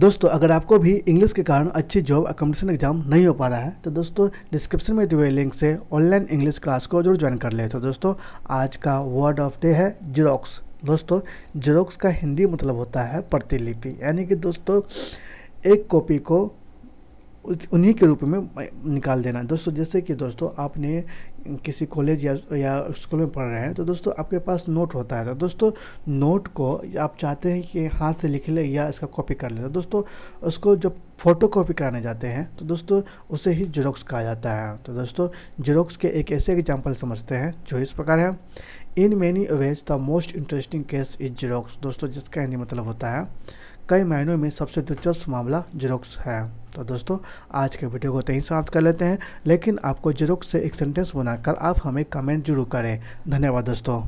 दोस्तों अगर आपको भी इंग्लिश के कारण अच्छी जॉब अकोमोडेशन एग्जाम नहीं हो पा रहा है तो दोस्तों डिस्क्रिप्शन में दिए हुए लिंक से ऑनलाइन इंग्लिश क्लास को जरूर ज्वाइन कर ले तो दोस्तों आज का वर्ड ऑफ डे है जीरोक्स दोस्तों जेरोक्स का हिंदी मतलब होता है प्रतिलिपि यानी कि दोस्तों एक कॉपी को उन्हीं के रूप में निकाल देना दोस्तों जैसे कि दोस्तों आपने किसी कॉलेज या या स्कूल में पढ़ रहे हैं तो दोस्तों आपके पास नोट होता है तो दोस्तों नोट को आप चाहते हैं कि हाथ से लिख ले या इसका कॉपी कर ले तो दोस्तों उसको जब फ़ोटो कॉपी कराने जाते हैं तो दोस्तों उसे ही जेरोक्स कहा जाता है तो दोस्तों जेरोक्स के एक ऐसे एग्जाम्पल समझते हैं जो इस प्रकार है in many ways the most interesting case is xerox दोस्तों जिसका यानी मतलब होता है कई मायनों में सबसे दिलचस्प मामला जेरोक्स है तो दोस्तों आज के वीडियो को तो समाप्त कर लेते हैं लेकिन आपको जेरोक्स से एक सेंटेंस बनाकर आप हमें कमेंट जरूर करें धन्यवाद दोस्तों